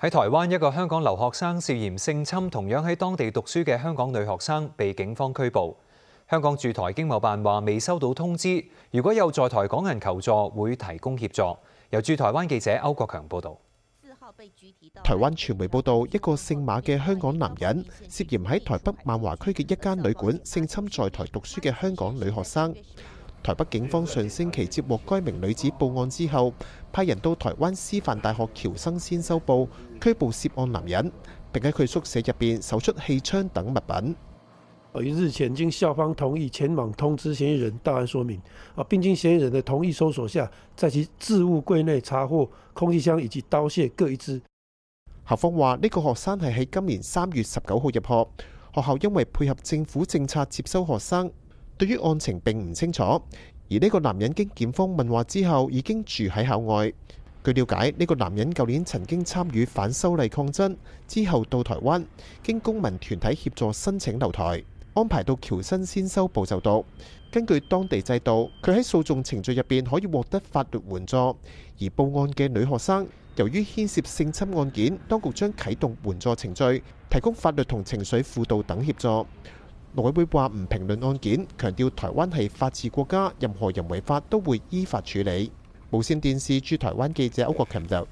喺台灣，一個香港留學生涉嫌性侵同樣喺當地讀書嘅香港女學生，被警方拘捕。香港駐台經貿辦話未收到通知，如果有在台港人求助，會提供協助。由駐台灣記者歐國強報導。台灣傳媒報道，一個姓馬嘅香港男人涉嫌喺台北万华區嘅一間旅館性侵在台讀書嘅香港女學生。台北警方上星期接获该名女子报案之后，派人到台湾师范大学侨生先修部拘捕涉案男人，并喺佢宿舍入边搜出气枪等物品。啊，日前经校方同意前往通知嫌疑人，档案说明啊，并经嫌疑人的同意搜索下，在其置物柜内查获空气枪以及刀械各一支。校方话：呢个学生系喺今年三月十九号入学，学校因为配合政府政策接收学生。對於案情並唔清楚，而呢個男人經檢方問話之後，已經住喺校外。據了解，呢個男人舊年曾經參與反修例抗爭，之後到台灣，經公民團體協助申請留台，安排到橋新先修報就讀。根據當地制度，佢喺訴訟程序入边可以獲得法律援助。而報案嘅女學生，由於牽涉性侵案件，當局將啟動援助程序，提供法律同情緒輔導等協助。內會話唔評論案件，強調台灣係法治國家，任何人違法都會依法處理。無線電視駐台灣記者歐國強報。